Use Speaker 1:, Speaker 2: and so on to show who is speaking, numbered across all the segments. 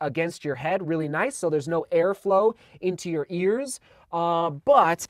Speaker 1: against your head really nice so there's no airflow into your ears uh, but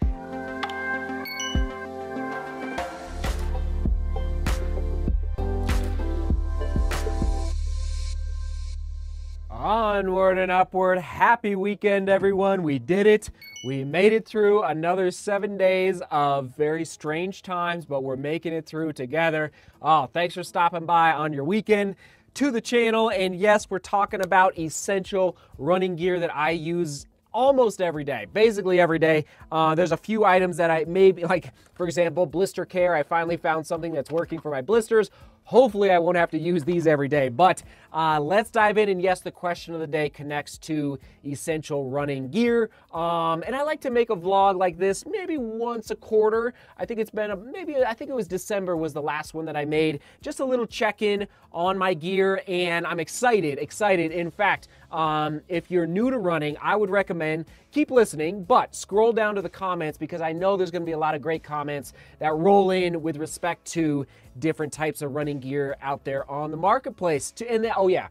Speaker 1: Onward and upward. Happy weekend, everyone. We did it. We made it through another seven days of very strange times, but we're making it through together. Oh, thanks for stopping by on your weekend to the channel. And yes, we're talking about essential running gear that I use almost every day, basically every day. Uh, there's a few items that I maybe, like for example, blister care. I finally found something that's working for my blisters. Hopefully, I won't have to use these every day, but uh, let's dive in. And yes, the question of the day connects to essential running gear. Um, and I like to make a vlog like this maybe once a quarter. I think it's been a, maybe, I think it was December was the last one that I made. Just a little check in on my gear, and I'm excited, excited. In fact, um, if you're new to running, I would recommend keep listening, but scroll down to the comments because I know there's going to be a lot of great comments that roll in with respect to different types of running gear out there on the marketplace. To, and the, oh yeah,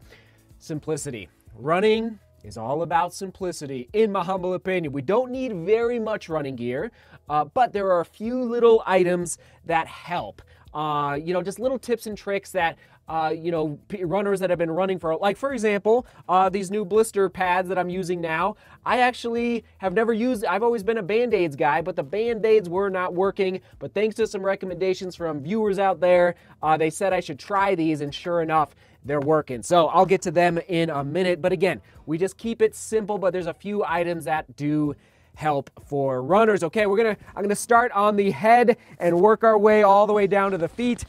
Speaker 1: simplicity. Running is all about simplicity, in my humble opinion. We don't need very much running gear, uh, but there are a few little items that help. Uh, you know, just little tips and tricks that uh, you know, runners that have been running for, like for example, uh, these new blister pads that I'm using now. I actually have never used, I've always been a Band-Aids guy, but the Band-Aids were not working. But thanks to some recommendations from viewers out there, uh, they said I should try these and sure enough, they're working. So I'll get to them in a minute. But again, we just keep it simple, but there's a few items that do help for runners. Okay, we're gonna I'm gonna start on the head and work our way all the way down to the feet.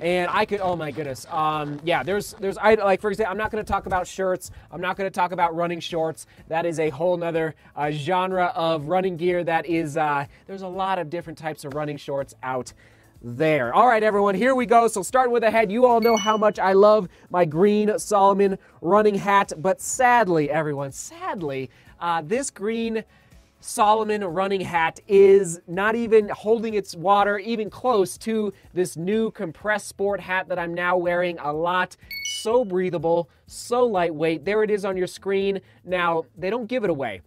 Speaker 1: And I could, oh my goodness, um, yeah. There's, there's, I like for example, I'm not going to talk about shirts. I'm not going to talk about running shorts. That is a whole nother uh, genre of running gear. That is, uh, there's a lot of different types of running shorts out there. All right, everyone, here we go. So start with a head. You all know how much I love my green Solomon running hat, but sadly, everyone, sadly, uh, this green Solomon running hat is not even holding its water even close to this new compressed sport hat that I'm now wearing a lot. So breathable, so lightweight. There it is on your screen. Now, they don't give it away.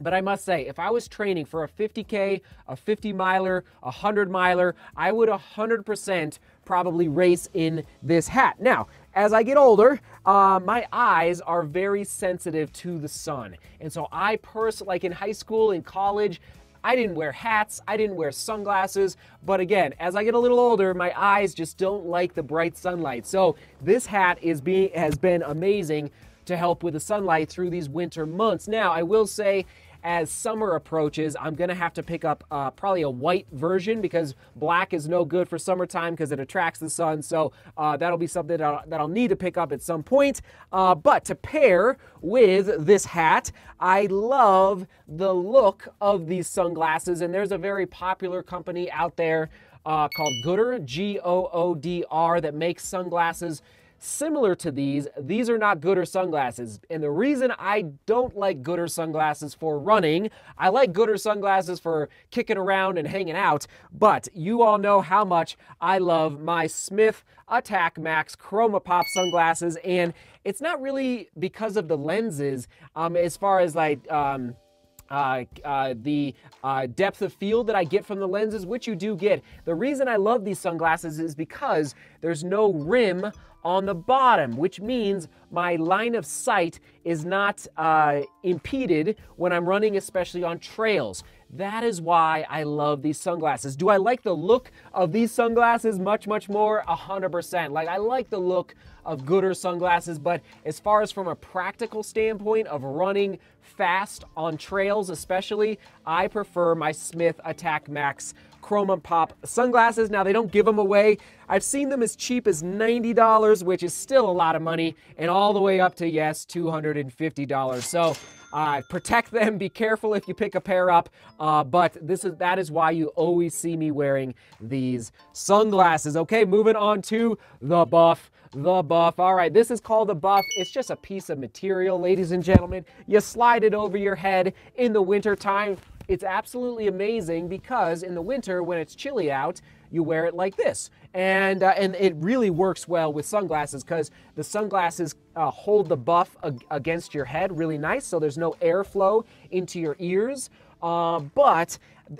Speaker 1: But I must say, if I was training for a 50K, a 50 miler, a 100 miler, I would 100% probably race in this hat. Now, as I get older, uh, my eyes are very sensitive to the sun. And so I personally, like in high school, in college, I didn't wear hats, I didn't wear sunglasses, but again, as I get a little older, my eyes just don't like the bright sunlight. So this hat is being has been amazing to help with the sunlight through these winter months. Now, I will say as summer approaches, I'm gonna have to pick up uh, probably a white version because black is no good for summertime because it attracts the sun. So uh, that'll be something that I'll, that I'll, need to pick up at some point. Uh, but to pair with this hat, I love the look of these sunglasses. And there's a very popular company out there uh, called Gooder, G O O D R, that makes sunglasses Similar to these, these are not Gooder sunglasses. And the reason I don't like Gooder sunglasses for running, I like Gooder sunglasses for kicking around and hanging out, but you all know how much I love my Smith Attack Max Chroma Pop sunglasses. And it's not really because of the lenses, um, as far as like, um, uh, uh, the uh, depth of field that I get from the lenses, which you do get. The reason I love these sunglasses is because there's no rim on the bottom, which means my line of sight is not uh, impeded when I'm running, especially on trails. That is why I love these sunglasses. Do I like the look of these sunglasses much, much more? 100%. Like, I like the look of gooder sunglasses, but as far as from a practical standpoint of running fast on trails, especially, I prefer my Smith Attack Max Chrome and Pop sunglasses. Now, they don't give them away. I've seen them as cheap as $90, which is still a lot of money, and all the way up to, yes, $250. So, uh, protect them. Be careful if you pick a pair up. Uh, but this is that is why you always see me wearing these sunglasses. Okay, moving on to the buff. The buff. All right, this is called the buff. It's just a piece of material, ladies and gentlemen. You slide it over your head in the wintertime. It's absolutely amazing because in the winter when it's chilly out, you wear it like this. And, uh, and it really works well with sunglasses because the sunglasses uh, hold the buff ag against your head really nice, so there's no airflow into your ears. Uh, but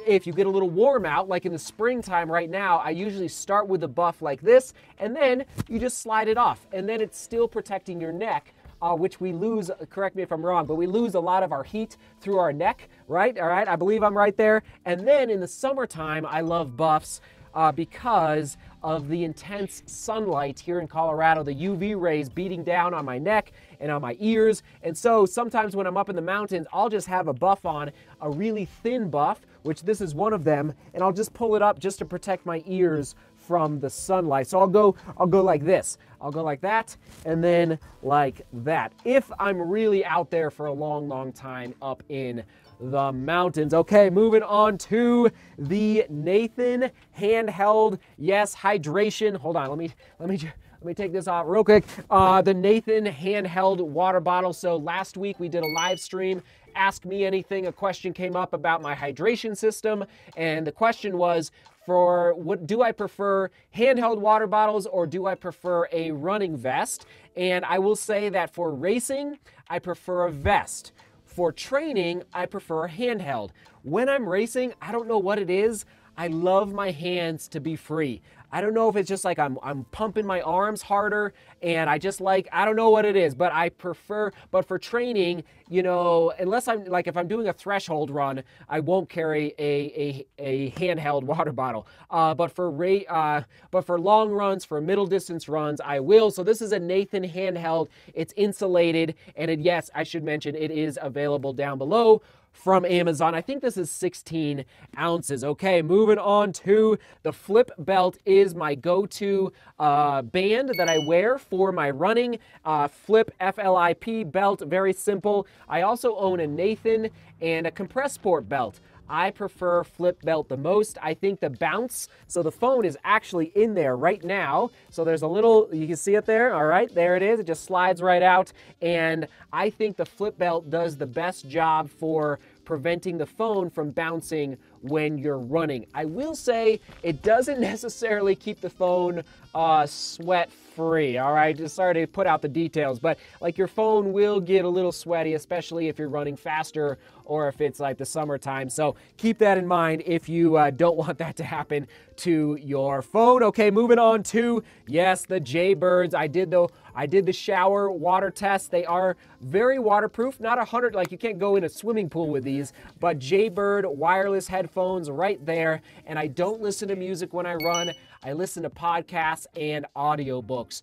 Speaker 1: if you get a little warm out, like in the springtime right now, I usually start with the buff like this, and then you just slide it off, and then it's still protecting your neck uh, which we lose, correct me if I'm wrong, but we lose a lot of our heat through our neck, right? All right, I believe I'm right there. And then in the summertime, I love buffs uh, because of the intense sunlight here in Colorado, the UV rays beating down on my neck and on my ears. And so sometimes when I'm up in the mountains, I'll just have a buff on, a really thin buff, which this is one of them, and I'll just pull it up just to protect my ears from the sunlight. So I'll go, I'll go like this. I'll go like that and then like that. If I'm really out there for a long, long time up in the mountains. Okay, moving on to the Nathan handheld. Yes, hydration. Hold on, let me let me let me take this off real quick. Uh, the Nathan handheld water bottle. So last week we did a live stream ask me anything. A question came up about my hydration system, and the question was for what do I prefer handheld water bottles or do I prefer a running vest? And I will say that for racing, I prefer a vest. For training, I prefer handheld. When I'm racing, I don't know what it is. I love my hands to be free. I don't know if it's just like I'm, I'm pumping my arms harder and I just like, I don't know what it is, but I prefer, but for training, you know, unless I'm like, if I'm doing a threshold run, I won't carry a, a, a handheld water bottle. Uh, but for rate, uh, but for long runs, for middle distance runs, I will. So this is a Nathan handheld. It's insulated. And it, yes, I should mention it is available down below from Amazon. I think this is 16 ounces. Okay, moving on to the flip belt is my go-to uh, band that I wear for my running. Uh, flip, F-L-I-P belt, very simple. I also own a Nathan and a compressed sport belt. I prefer flip belt the most. I think the bounce, so the phone is actually in there right now. So there's a little, you can see it there, all right, there it is. It just slides right out. And I think the flip belt does the best job for preventing the phone from bouncing when you're running. I will say it doesn't necessarily keep the phone uh, sweat free, all right? Just sorry to put out the details, but like your phone will get a little sweaty, especially if you're running faster or if it's like the summertime. So keep that in mind if you uh, don't want that to happen to your phone. Okay, moving on to, yes, the Jaybirds. I did though. I did the shower water test. They are very waterproof, not a 100, like you can't go in a swimming pool with these, but Jaybird wireless head headphones right there. And I don't listen to music when I run. I listen to podcasts and audiobooks.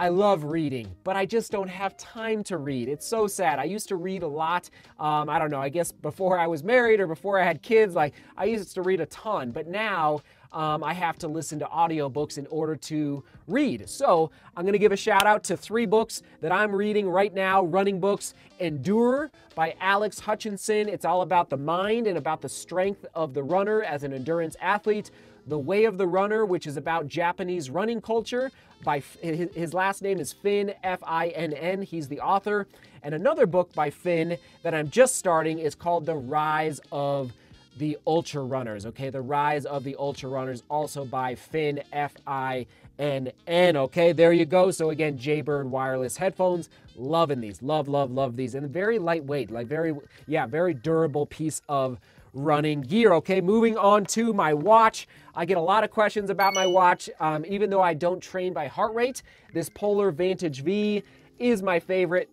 Speaker 1: I love reading, but I just don't have time to read. It's so sad. I used to read a lot. Um, I don't know, I guess before I was married or before I had kids, like I used to read a ton, but now um, I have to listen to audiobooks in order to read. So I'm going to give a shout out to three books that I'm reading right now running books Endure by Alex Hutchinson. It's all about the mind and about the strength of the runner as an endurance athlete. The Way of the Runner, which is about Japanese running culture. By his last name is Finn F I N N. He's the author, and another book by Finn that I'm just starting is called The Rise of the Ultra Runners, okay? The Rise of the Ultra Runners, also by Finn, F I N N, okay? There you go. So, again, Jaybird wireless headphones. Loving these. Love, love, love these. And very lightweight, like very, yeah, very durable piece of running gear. Okay, moving on to my watch. I get a lot of questions about my watch. Um, even though I don't train by heart rate, this Polar Vantage V is my favorite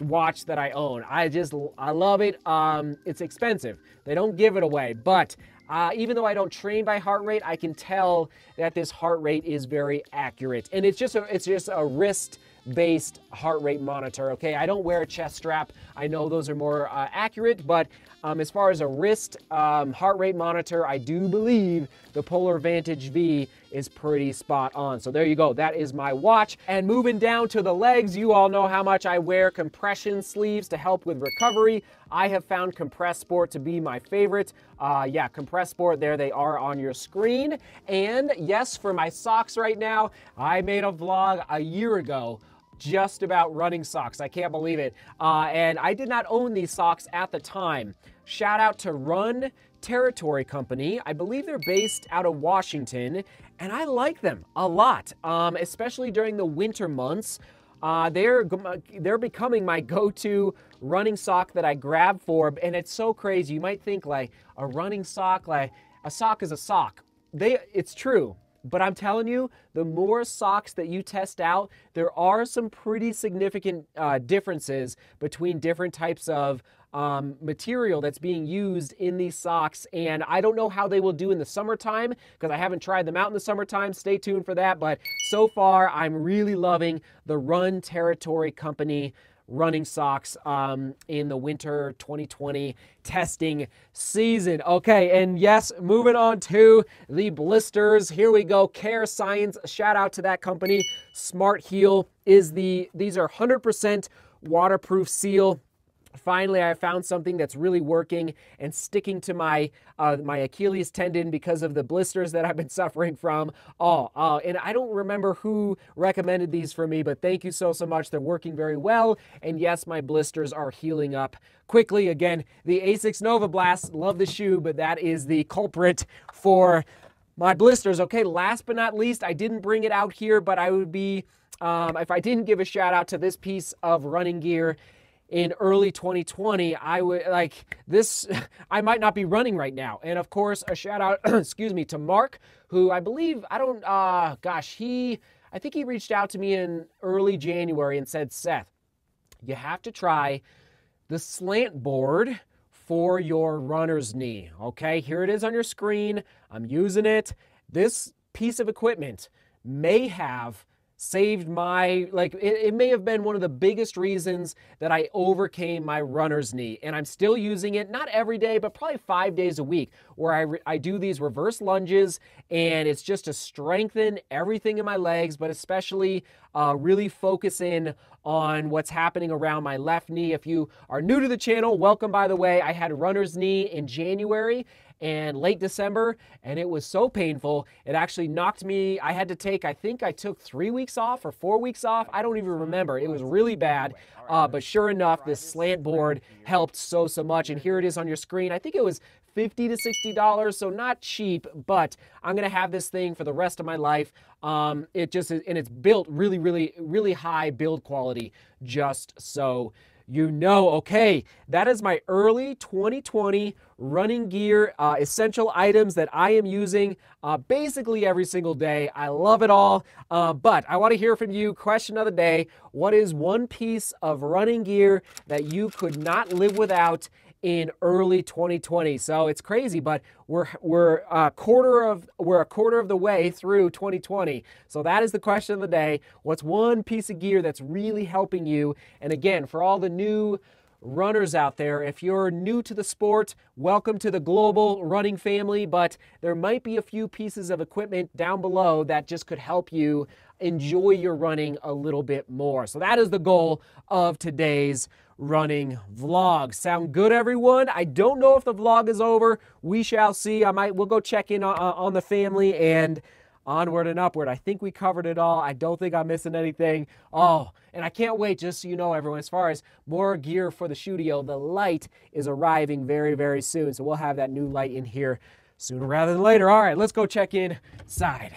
Speaker 1: watch that I own. I just, I love it. Um, it's expensive. They don't give it away, but uh, even though I don't train by heart rate, I can tell that this heart rate is very accurate. And it's just a, it's just a wrist based heart rate monitor. Okay, I don't wear a chest strap. I know those are more uh, accurate, but um, as far as a wrist um, heart rate monitor, I do believe the Polar Vantage V is pretty spot on. So there you go. That is my watch. And moving down to the legs, you all know how much I wear compression sleeves to help with recovery. I have found Compress Sport to be my favorite. Uh, yeah, Compress Sport, there they are on your screen. And yes, for my socks right now, I made a vlog a year ago just about running socks. I can't believe it. Uh, and I did not own these socks at the time. Shout out to Run Territory Company. I believe they're based out of Washington, and I like them a lot, um, especially during the winter months. Uh, they're they're becoming my go-to running sock that I grab for, and it's so crazy. You might think like a running sock, like a sock is a sock. They, it's true. But I'm telling you, the more socks that you test out, there are some pretty significant uh, differences between different types of um, material that's being used in these socks. And I don't know how they will do in the summertime because I haven't tried them out in the summertime. Stay tuned for that. But so far, I'm really loving the Run Territory Company running socks um, in the winter 2020 testing season. Okay, and yes, moving on to the blisters. Here we go. Care Science, shout out to that company. Smart Heal is the, these are 100% waterproof seal finally i found something that's really working and sticking to my uh, my achilles tendon because of the blisters that i've been suffering from oh uh, and i don't remember who recommended these for me but thank you so so much they're working very well and yes my blisters are healing up quickly again the asics nova blast love the shoe but that is the culprit for my blisters okay last but not least i didn't bring it out here but i would be um, if i didn't give a shout out to this piece of running gear in early 2020, I would like this, I might not be running right now. And of course, a shout out, excuse me, to Mark, who I believe, I don't, uh, gosh, he, I think he reached out to me in early January and said, Seth, you have to try the slant board for your runner's knee. Okay, here it is on your screen. I'm using it. This piece of equipment may have saved my like it, it, may have been one of the biggest reasons that I overcame my runner's knee and I'm still using it not every day but probably 5 days a week where I re- I do these reverse lunges and it's just to strengthen everything in my legs but especially uh, really focus in on what's happening around my left knee if you are new to the channel welcome by the way I had runner's knee in January and late December, and it was so painful. It actually knocked me. I had to take, I think I took three weeks off or four weeks off. I don't even remember. It was really bad. Uh, but sure enough, this slant board helped so, so much. And here it is on your screen. I think it was 50 to 60 dollars so not cheap but i'm gonna have this thing for the rest of my life um, it just and it's built really really really high build quality just so you know, okay, that is my early 2020 running gear uh, essential items that I am using uh, basically every single day. I love it all, uh, but I want to hear from you. Question of the day What is one piece of running gear that you could not live without? in early 2020. So it's crazy, but we're we're a quarter of we're a quarter of the way through 2020. So that is the question of the day. What's one piece of gear that's really helping you? And again, for all the new runners out there, if you're new to the sport, welcome to the global running family, but there might be a few pieces of equipment down below that just could help you enjoy your running a little bit more. So that is the goal of today's running vlog. Sound good, everyone? I don't know if the vlog is over. We shall see. I might. We'll go check in on, uh, on the family and onward and upward. I think we covered it all. I don't think I'm missing anything. Oh, and I can't wait, just so you know, everyone, as far as more gear for the studio, the light is arriving very, very soon. So we'll have that new light in here sooner rather than later. All right, let's go check inside.